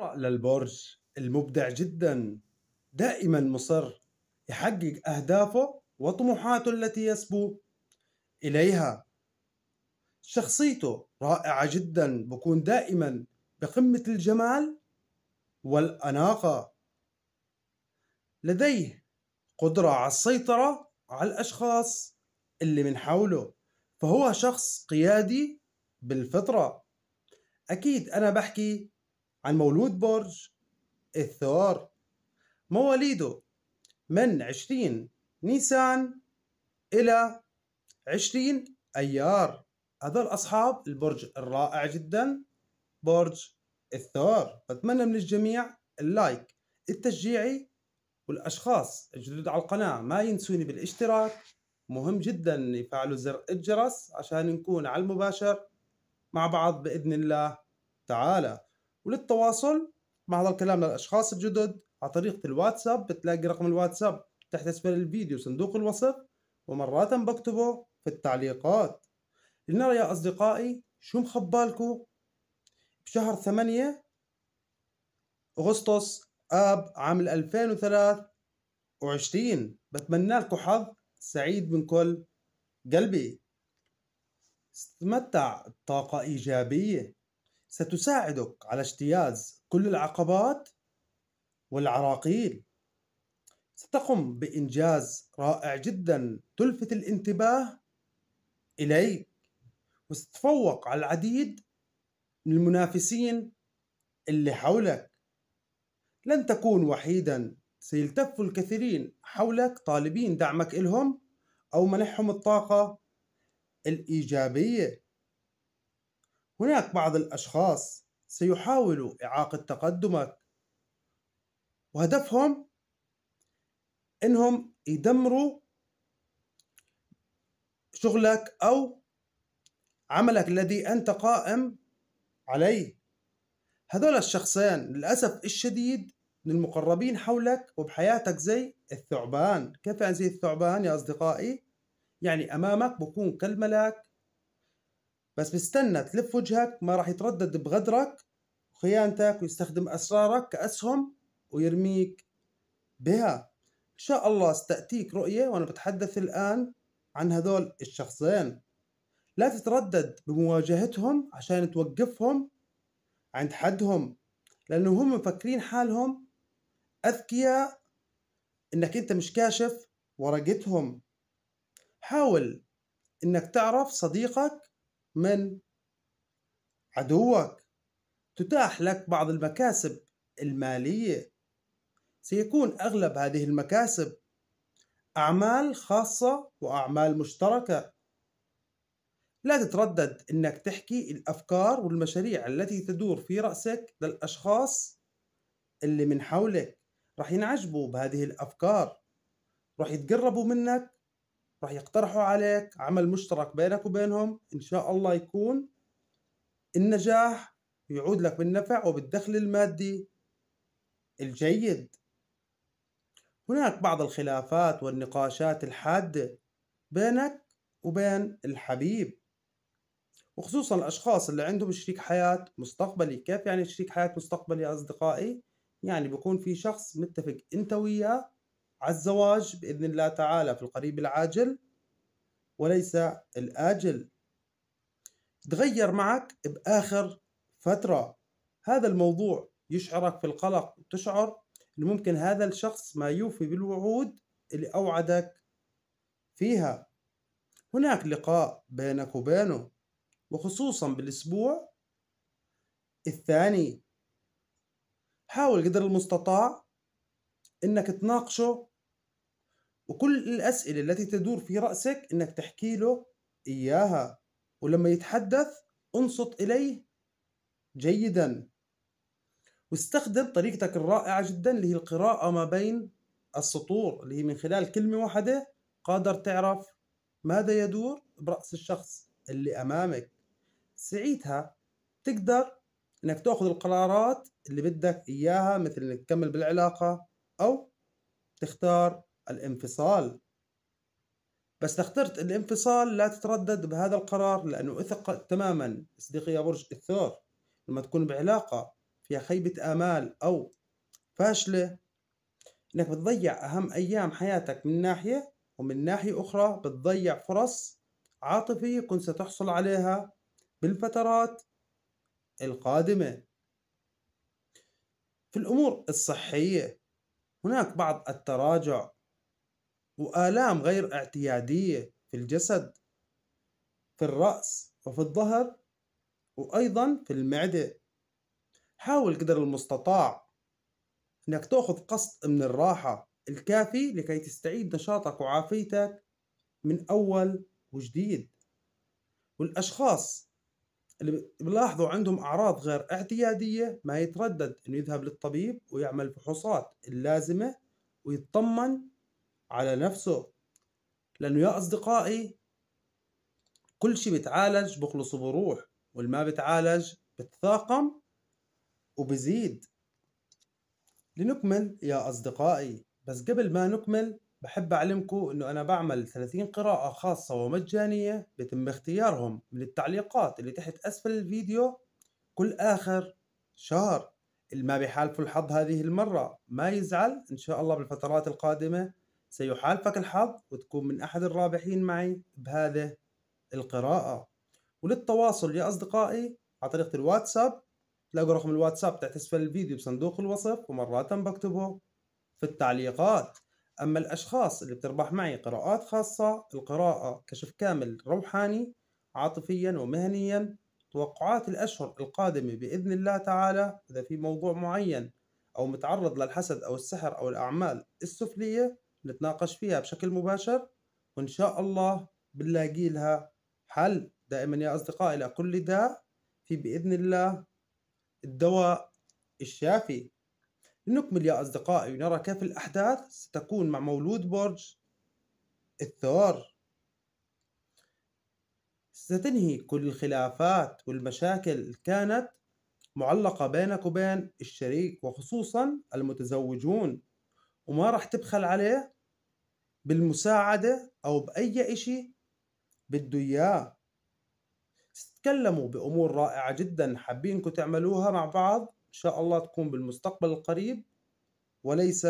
يقرأ للبرج المبدع جدا دائما مصر يحقق أهدافه وطموحاته التي يسبو إليها شخصيته رائعة جدا بكون دائما بقمة الجمال والأناقة لديه قدرة على السيطرة على الأشخاص اللي من حوله فهو شخص قيادي بالفطرة أكيد أنا بحكي عن مولود برج الثور مواليده من 20 نيسان إلى 20 أيار هذول أصحاب البرج الرائع جدا برج الثور بتمنى من الجميع اللايك التشجيعي والأشخاص الجدد على القناة ما ينسوني بالاشتراك مهم جدا يفعلوا زر الجرس عشان نكون على المباشر مع بعض بإذن الله تعالى وللتواصل مع هذا الكلام للأشخاص الجدد عن طريقة الواتساب بتلاقي رقم الواتساب تحت أسفل الفيديو صندوق الوصف ومرات بكتبه في التعليقات لنرى يا أصدقائي شو مخبالكم بشهر ثمانية أغسطس آب عام 2023 بتمنى لكم حظ سعيد من كل قلبي استمتع بطاقة إيجابية ستساعدك على اجتياز كل العقبات والعراقيل ستقم بإنجاز رائع جدا تلفت الانتباه إليك وستتفوق على العديد من المنافسين اللي حولك لن تكون وحيدا سيلتف الكثيرين حولك طالبين دعمك إلهم أو منحهم الطاقة الإيجابية هناك بعض الأشخاص سيحاولوا إعاقة تقدمك وهدفهم إنهم يدمروا شغلك أو عملك الذي أنت قائم عليه هذول الشخصين للأسف الشديد من المقربين حولك وبحياتك زي الثعبان كيف يعني زي الثعبان يا أصدقائي؟ يعني أمامك بكون كالملاك بس بستنى تلف وجهك ما راح يتردد بغدرك وخيانتك ويستخدم أسرارك كأسهم ويرميك بها إن شاء الله استأتيك رؤية وأنا بتحدث الآن عن هذول الشخصين لا تتردد بمواجهتهم عشان توقفهم عند حدهم لأنه هم مفكرين حالهم أذكياء إنك أنت مش كاشف ورقتهم حاول إنك تعرف صديقك من عدوك تتاح لك بعض المكاسب المالية سيكون أغلب هذه المكاسب أعمال خاصة وأعمال مشتركة لا تتردد أنك تحكي الأفكار والمشاريع التي تدور في رأسك للأشخاص اللي من حولك رح ينعجبوا بهذه الأفكار رح يتقربوا منك راح يقترحوا عليك عمل مشترك بينك وبينهم ان شاء الله يكون النجاح يعود لك بالنفع وبالدخل المادي الجيد هناك بعض الخلافات والنقاشات الحاده بينك وبين الحبيب وخصوصا الاشخاص اللي عندهم شريك حياه مستقبلي كيف يعني شريك حياه مستقبلي يا اصدقائي يعني بيكون في شخص متفق انت وياه على الزواج بإذن الله تعالى في القريب العاجل وليس الآجل تغير معك بآخر فترة هذا الموضوع يشعرك في القلق وتشعر أن ممكن هذا الشخص ما يوفي بالوعود اللي أوعدك فيها هناك لقاء بينك وبينه وخصوصا بالأسبوع الثاني حاول قدر المستطاع انك تناقشه وكل الأسئلة التي تدور في رأسك إنك تحكي له إياها ولما يتحدث انصت إليه جيدا واستخدم طريقتك الرائعة جدا اللي هي القراءة ما بين السطور اللي هي من خلال كلمة واحدة قادر تعرف ماذا يدور برأس الشخص اللي أمامك سعيتها تقدر انك تاخذ القرارات اللي بدك اياها مثل انك تكمل بالعلاقه او تختار الانفصال بس اخترت الانفصال لا تتردد بهذا القرار لأنه أثق تماما صديقي يا برج الثور لما تكون بعلاقة فيها خيبة آمال أو فاشلة إنك بتضيع أهم أيام حياتك من ناحية ومن ناحية أخرى بتضيع فرص عاطفية كنت ستحصل عليها بالفترات القادمة في الأمور الصحية هناك بعض التراجع وآلام غير اعتيادية في الجسد في الرأس وفي الظهر وأيضا في المعدة حاول قدر المستطاع أنك تأخذ قسط من الراحة الكافي لكي تستعيد نشاطك وعافيتك من أول وجديد والأشخاص اللي بلاحظوا عندهم أعراض غير اعتيادية ما يتردد أنه يذهب للطبيب ويعمل فحوصات اللازمة ويطمن على نفسه لأنه يا أصدقائي كل شيء بيتعالج بخلصه بروح والما بتعالج بيتعالج وبزيد لنكمل يا أصدقائي بس قبل ما نكمل بحب أعلمكم أنه أنا بعمل 30 قراءة خاصة ومجانية بتم اختيارهم من التعليقات اللي تحت أسفل الفيديو كل آخر شهر اللي ما بيحالفه الحظ هذه المرة ما يزعل إن شاء الله بالفترات القادمة سيحالفك الحظ وتكون من أحد الرابحين معي بهذه القراءة وللتواصل يا أصدقائي على طريقه الواتساب تلاقوا رقم الواتساب تحت أسفل الفيديو بصندوق الوصف ومرات بكتبه في التعليقات أما الأشخاص اللي بتربح معي قراءات خاصة القراءة كشف كامل روحاني عاطفيا ومهنيا توقعات الأشهر القادمة بإذن الله تعالى إذا في موضوع معين أو متعرض للحسد أو السحر أو الأعمال السفلية نتناقش فيها بشكل مباشر وإن شاء الله بنلاقي لها حل دائما يا أصدقائي لكل داء في بإذن الله الدواء الشافي لنكمل يا أصدقائي ونرى كيف الأحداث ستكون مع مولود برج الثور ستنهي كل الخلافات والمشاكل كانت معلقة بينك وبين الشريك وخصوصا المتزوجون وما راح تبخل عليه بالمساعدة أو بأي إشي بده إياه تتكلموا بأمور رائعة جدا حابينكم تعملوها مع بعض إن شاء الله تكون بالمستقبل القريب وليس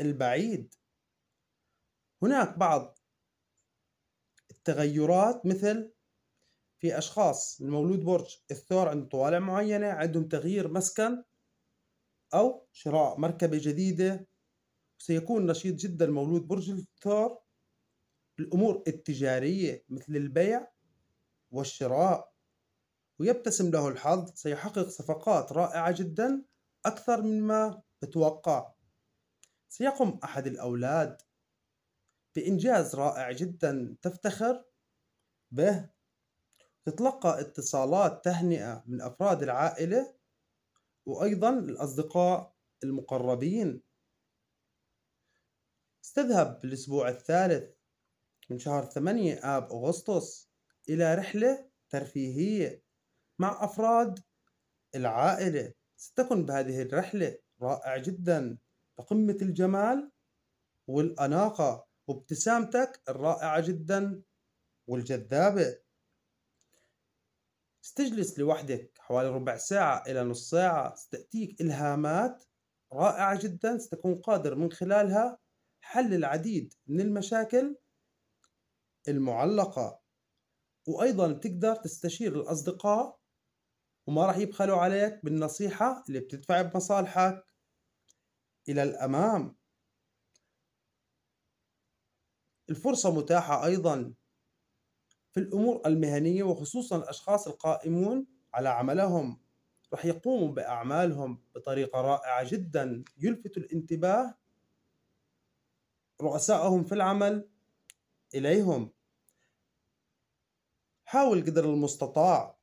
البعيد هناك بعض التغيرات مثل في أشخاص المولود برج الثور عنده طوالع معينة عندهم تغيير مسكن أو شراء مركبة جديدة سيكون نشيط جدا مولود برج الثور الأمور التجارية مثل البيع والشراء ويبتسم له الحظ سيحقق صفقات رائعة جدا أكثر مما تتوقع سيقوم أحد الأولاد بإنجاز رائع جدا تفتخر به تتلقى اتصالات تهنئة من أفراد العائلة وأيضا الأصدقاء المقربين استذهب الأسبوع الثالث من شهر ثمانية آب أغسطس إلى رحلة ترفيهية مع أفراد العائلة ستكن بهذه الرحلة رائع جدا بقمة الجمال والأناقة وابتسامتك الرائعة جدا والجذابة استجلس لوحدك حوالي ربع ساعة إلى نص ساعة ستأتيك إلهامات رائعة جدا ستكون قادر من خلالها حل العديد من المشاكل المعلقة وأيضا بتقدر تستشير الأصدقاء وما راح يبخلوا عليك بالنصيحة اللي بتدفع بمصالحك إلى الأمام الفرصة متاحة أيضا في الأمور المهنية وخصوصا الأشخاص القائمون على عملهم رح يقوموا بأعمالهم بطريقة رائعة جدا يلفتوا الانتباه رؤسائهم في العمل إليهم حاول قدر المستطاع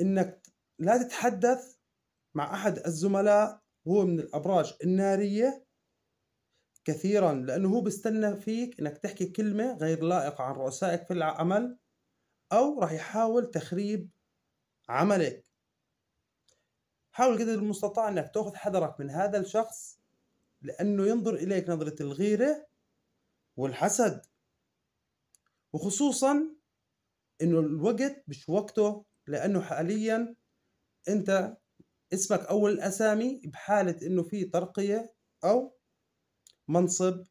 إنك لا تتحدث مع أحد الزملاء هو من الأبراج النارية كثيرا لأنه هو بيستنى فيك إنك تحكي كلمة غير لائقة عن رؤسائك في العمل أو راح يحاول تخريب عملك حاول قدر المستطاع إنك تأخذ حذرك من هذا الشخص لأنه ينظر إليك نظرة الغيرة والحسد وخصوصا إنه الوقت مش وقته لأنه حاليا أنت اسمك أول الأسامي بحالة إنه في ترقية أو منصب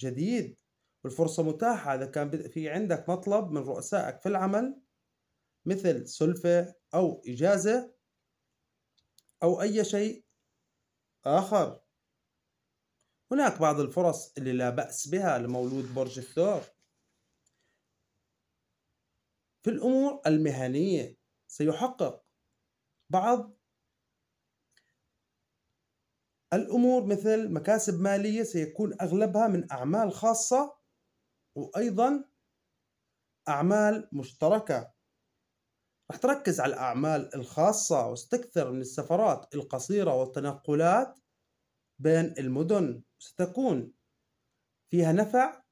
جديد والفرصة متاحة إذا كان في عندك مطلب من رؤسائك في العمل مثل سلفة أو إجازة أو أي شيء آخر هناك بعض الفرص اللي لا بأس بها لمولود برج الثور في الأمور المهنية سيحقق بعض الأمور مثل مكاسب مالية سيكون أغلبها من أعمال خاصة وأيضا أعمال مشتركة رح تركز على الأعمال الخاصة واستكثر من السفرات القصيرة والتنقلات بين المدن ستكون فيها نفع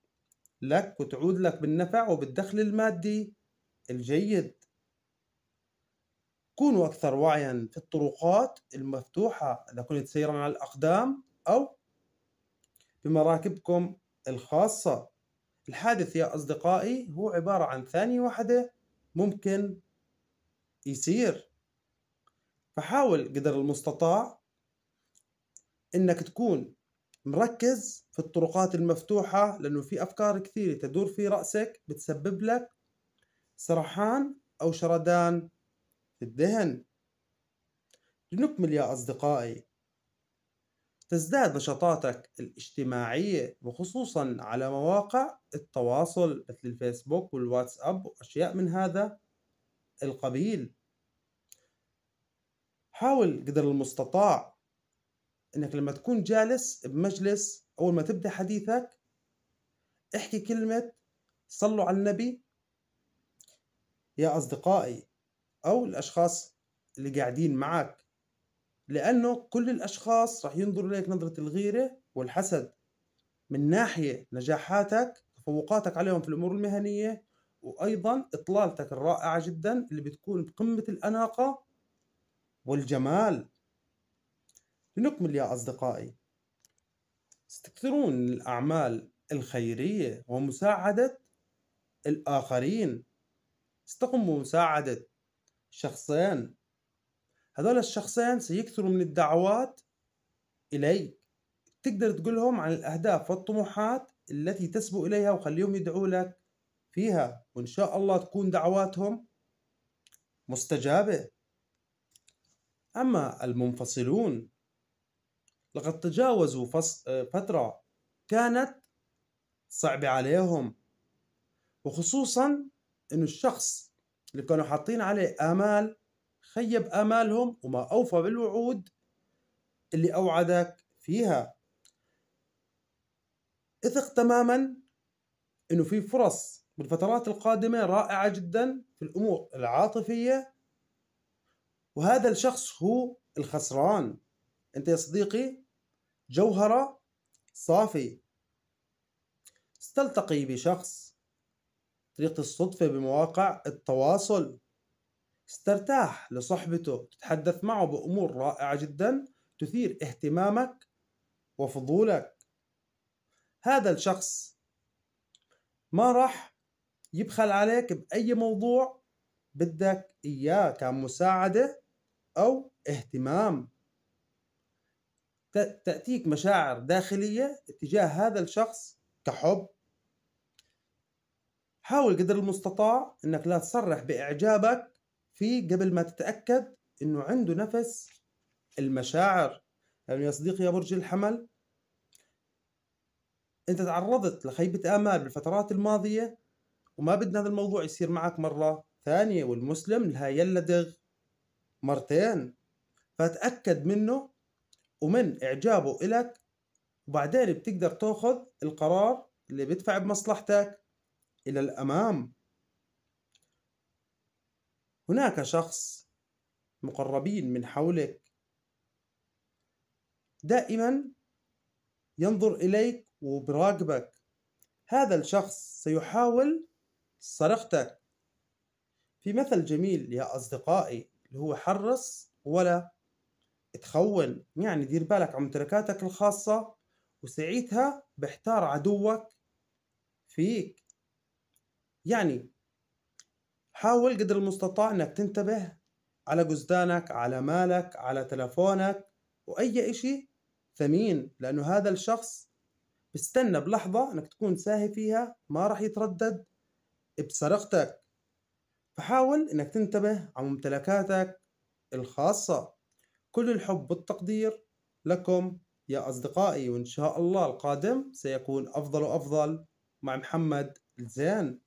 لك وتعود لك بالنفع وبالدخل المادي الجيد كونوا أكثر وعيا في الطرقات المفتوحة إذا كنت سيرا على الأقدام أو بمراكبكم الخاصة الحادث يا أصدقائي هو عبارة عن ثانية واحدة ممكن يصير فحاول قدر المستطاع انك تكون مركز في الطرقات المفتوحة لأنه في أفكار كثيرة تدور في رأسك بتسبب لك سرحان أو شردان الدهن لنكمل يا أصدقائي تزداد نشاطاتك الاجتماعية وخصوصا على مواقع التواصل مثل الفيسبوك والواتساب وأشياء من هذا القبيل حاول قدر المستطاع انك لما تكون جالس بمجلس اول ما تبدا حديثك احكي كلمه صلوا على النبي يا اصدقائي او الاشخاص اللي قاعدين معك لانه كل الاشخاص راح ينظروا لك نظره الغيره والحسد من ناحيه نجاحاتك تفوقاتك عليهم في الامور المهنيه وايضا اطلالتك الرائعه جدا اللي بتكون بقمه الاناقه والجمال لنكمل يا اصدقائي استكثرون الاعمال الخيريه ومساعده الاخرين استقموا بمساعده شخصين هذول الشخصين سيكثروا من الدعوات إليك تقدر تقولهم عن الأهداف والطموحات التي تسبو إليها وخليهم يدعوا لك فيها وإن شاء الله تكون دعواتهم مستجابة أما المنفصلون لقد تجاوزوا فترة كانت صعبة عليهم وخصوصا أن الشخص اللي كانوا حاطين عليه آمال خيب آمالهم وما أوفى بالوعود اللي أوعدك فيها اثق تماما انه في فرص بالفترات القادمة رائعة جدا في الأمور العاطفية وهذا الشخص هو الخسران أنت يا صديقي جوهرة صافي استلتقي بشخص طريق الصدفة بمواقع التواصل استرتاح لصحبته تتحدث معه بأمور رائعة جدا تثير اهتمامك وفضولك هذا الشخص ما راح يبخل عليك بأي موضوع بدك إياه كمساعدة أو اهتمام تأتيك مشاعر داخلية اتجاه هذا الشخص كحب حاول قدر المستطاع انك لا تصرح باعجابك فيه قبل ما تتاكد انه عنده نفس المشاعر يعني يا صديقي يا برج الحمل انت تعرضت لخيبه امال بالفترات الماضيه وما بدنا هذا الموضوع يصير معك مره ثانيه والمسلم لها يلدغ مرتين فتاكد منه ومن اعجابه الك وبعدين بتقدر تاخذ القرار اللي بيدفع بمصلحتك إلى الأمام هناك شخص مقربين من حولك دائما ينظر إليك وبراقبك هذا الشخص سيحاول صرختك في مثل جميل يا أصدقائي اللي هو حرص ولا تخون يعني دير بالك على ممتلكاتك الخاصة وسعيتها بحتار عدوك فيك يعني حاول قدر المستطاع انك تنتبه على جزدانك على مالك على تلفونك واي اشي ثمين لانه هذا الشخص بستنى بلحظة انك تكون ساهي فيها ما راح يتردد بسرقتك فحاول انك تنتبه على ممتلكاتك الخاصة كل الحب والتقدير لكم يا أصدقائي وإن شاء الله القادم سيكون أفضل وأفضل مع محمد الزين